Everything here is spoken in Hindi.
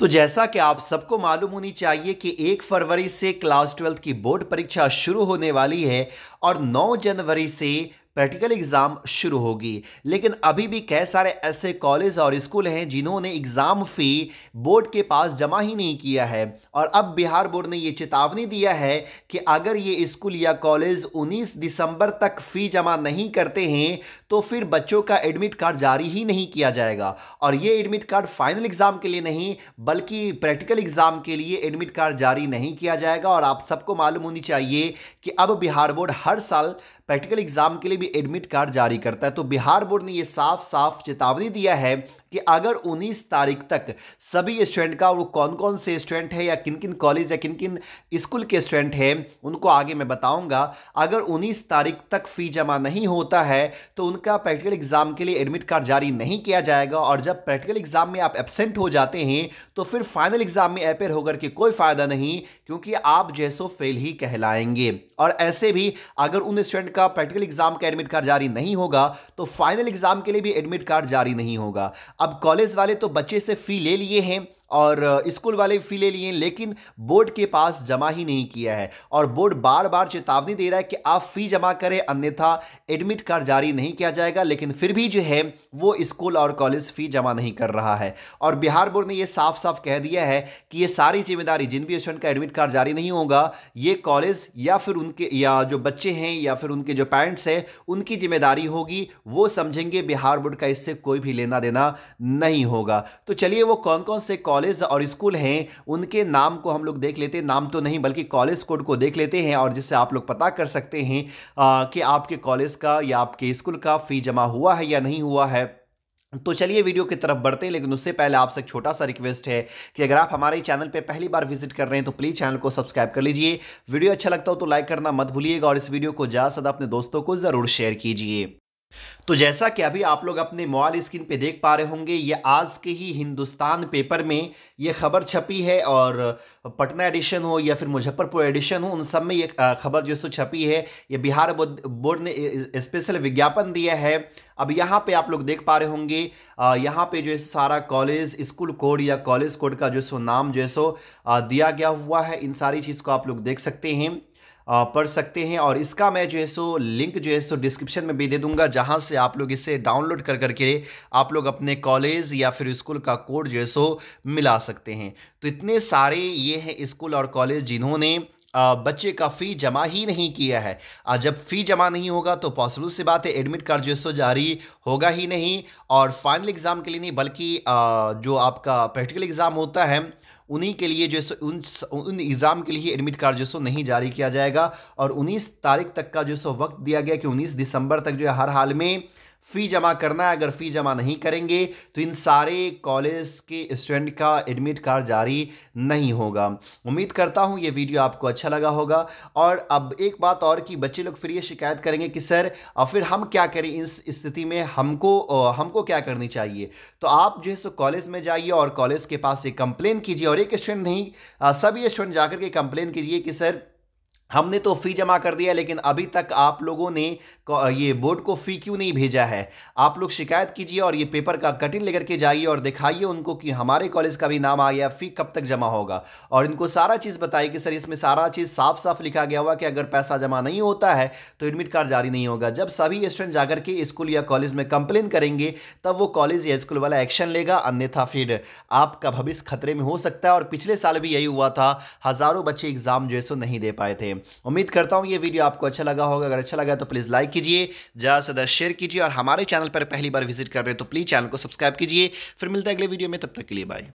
तो जैसा कि आप सबको मालूम होनी चाहिए कि एक फरवरी से क्लास ट्वेल्थ की बोर्ड परीक्षा शुरू होने वाली है और 9 जनवरी से प्रैक्टिकल एग्ज़ाम शुरू होगी लेकिन अभी भी कई सारे ऐसे कॉलेज और स्कूल हैं जिन्होंने एग्ज़ाम फ़ी बोर्ड के पास जमा ही नहीं किया है और अब बिहार बोर्ड ने ये चेतावनी दिया है कि अगर ये स्कूल या कॉलेज 19 दिसंबर तक फ़ी जमा नहीं करते हैं तो फिर बच्चों का एडमिट कार्ड जारी ही नहीं किया जाएगा और ये एडमिट कार्ड फाइनल एग्ज़ाम के लिए नहीं बल्कि प्रैक्टिकल एग्ज़ाम के लिए एडमिट कार्ड जारी नहीं किया जाएगा और आप सबको मालूम होनी चाहिए कि अब बिहार बोर्ड हर साल प्रैक्टिकल एग्जाम के लिए भी एडमिट कार्ड जारी करता है तो बिहार बोर्ड ने यह साफ साफ चेतावनी दिया है कि अगर 19 तारीख तक सभी स्टूडेंट का वो कौन कौन से स्टूडेंट है या किन किन कॉलेज या किन किन स्कूल के स्टूडेंट हैं उनको आगे मैं बताऊंगा अगर 19 तारीख तक फ़ी जमा नहीं होता है तो उनका प्रैक्टिकल एग्ज़ाम के लिए एडमिट कार्ड जारी नहीं किया जाएगा और जब प्रैक्टिकल एग्ज़ाम में आप एबसेंट हो जाते हैं तो फिर फाइनल एग्ज़ाम में अपेयर होकर के कोई फ़ायदा नहीं क्योंकि आप जैसो फेल ही कहलाएंगे और ऐसे भी अगर उन स्टूडेंट का प्रैक्टिकल एग्ज़ाम का एडमिट कार्ड जारी नहीं होगा तो फाइनल एग्ज़ाम के लिए भी एडमिट कार्ड जारी नहीं होगा अब कॉलेज वाले तो बच्चे से फ़ी ले लिए हैं और स्कूल वाले फी ले लिए लेकिन बोर्ड के पास जमा ही नहीं किया है और बोर्ड बार बार चेतावनी दे रहा है कि आप फी जमा करें अन्यथा एडमिट कार्ड जारी नहीं किया जाएगा लेकिन फिर भी जो है वो स्कूल और कॉलेज फी जमा नहीं कर रहा है और बिहार बोर्ड ने ये साफ साफ कह दिया है कि ये सारी जिम्मेदारी जिन भी स्टूडेंट का एडमिट कार्ड जारी नहीं होगा ये कॉलेज या फिर उनके या जो बच्चे हैं या फिर उनके जो पेरेंट्स हैं उनकी जिम्मेदारी होगी वो समझेंगे बिहार बोर्ड का इससे कोई भी लेना देना नहीं होगा तो चलिए वो कौन कौन से कॉलेज कॉलेज और स्कूल हैं उनके नाम को हम लोग देख लेते हैं नाम तो नहीं बल्कि कॉलेज कोड को देख लेते हैं और जिससे आप लोग पता कर सकते हैं आ, कि आपके कॉलेज का या आपके स्कूल का फ़ी जमा हुआ है या नहीं हुआ है तो चलिए वीडियो की तरफ बढ़ते हैं लेकिन उससे पहले आपसे एक छोटा सा रिक्वेस्ट है कि अगर आप हमारे चैनल पे पहली बार विजिट कर रहे हैं तो प्लीज़ चैनल को सब्सक्राइब कर लीजिए वीडियो अच्छा लगता हो तो लाइक करना मत भूलिएगा और इस वीडियो को ज़्यादा से ज़्यादा अपने दोस्तों को ज़रूर शेयर कीजिए तो जैसा कि अभी आप लोग अपने मोबाइल स्क्रीन पे देख पा रहे होंगे ये आज के ही हिंदुस्तान पेपर में ये खबर छपी है और पटना एडिशन हो या फिर मुजफ्फरपुर एडिशन हो उन सब में ये खबर जो सो छपी है ये बिहार बोर्ड ने स्पेशल विज्ञापन दिया है अब यहाँ पे आप लोग देख पा रहे होंगे यहाँ पे जो है सारा कॉलेज स्कूल कोड या कॉलेज कोड का जो सो नाम जो है सो दिया गया हुआ है इन सारी चीज़ को आप लोग देख सकते हैं पढ़ सकते हैं और इसका मैं जो है सो लिंक जो है सो डिस्क्रिप्शन में भी दे दूंगा जहां से आप लोग इसे डाउनलोड कर करके आप लोग अपने कॉलेज या फिर स्कूल का कोड जो है सो मिला सकते हैं तो इतने सारे ये हैं स्कूल और कॉलेज जिन्होंने बच्चे का फ़ी जमा ही नहीं किया है जब फ़ी जमा नहीं होगा तो पॉसिबल सी बात है एडमिट कार्ड जो है सो जारी होगा ही नहीं और फाइनल एग्ज़ाम के लिए नहीं बल्कि जो आपका प्रैक्टिकल एग्ज़ाम होता है उन्हीं के लिए जो है उन उन एग्ज़ाम के लिए एडमिट कार्ड जो सो नहीं जारी किया जाएगा और उन्नीस तारीख तक का जो है सो वक्त दिया गया कि उन्नीस दिसंबर तक जो है हर हाल में फ़ी जमा करना है अगर फ़ी जमा नहीं करेंगे तो इन सारे कॉलेज के स्टूडेंट का एडमिट कार्ड जारी नहीं होगा उम्मीद करता हूँ ये वीडियो आपको अच्छा लगा होगा और अब एक बात और कि बच्चे लोग फिर ये शिकायत करेंगे कि सर और फिर हम क्या करें इस स्थिति में हमको हमको क्या करनी चाहिए तो आप जो है सो कॉलेज में जाइए और कॉलेज के पास एक कंप्लेन कीजिए और एक स्टूडेंट नहीं सभी स्टूडेंट जाकर के कंप्लेन कीजिए कि सर हमने तो फ़ी जमा कर दिया लेकिन अभी तक आप लोगों ने ये बोर्ड को फ़ी क्यों नहीं भेजा है आप लोग शिकायत कीजिए और ये पेपर का कटिंग लेकर के जाइए और दिखाइए उनको कि हमारे कॉलेज का भी नाम आ गया फ़ी कब तक जमा होगा और इनको सारा चीज़ बताइए कि सर इसमें सारा चीज़ साफ साफ लिखा गया हुआ कि अगर पैसा जमा नहीं होता है तो एडमिट कार्ड जारी नहीं होगा जब सभी स्टूडेंट जाकर के स्कूल या कॉलेज में कंप्लेन करेंगे तब वो कॉलेज या स्कूल वाला एक्शन लेगा अन्यथा फिर आपका भविष्य खतरे में हो सकता है और पिछले साल भी यही हुआ था हज़ारों बच्चे एग्ज़ाम जो है सो नहीं दे पाए थे उम्मीद करता हूँ ये वीडियो आपको अच्छा लगा होगा अगर अच्छा लगा तो प्लीज़ लाइक कीजिए ज़्यादा से ज़्यादा शेयर कीजिए और हमारे चैनल पर पहली बार विजिट कर रहे हैं तो प्लीज़ चैनल को सब्सक्राइब कीजिए फिर मिलता है अगले वीडियो में तब तक के लिए बाय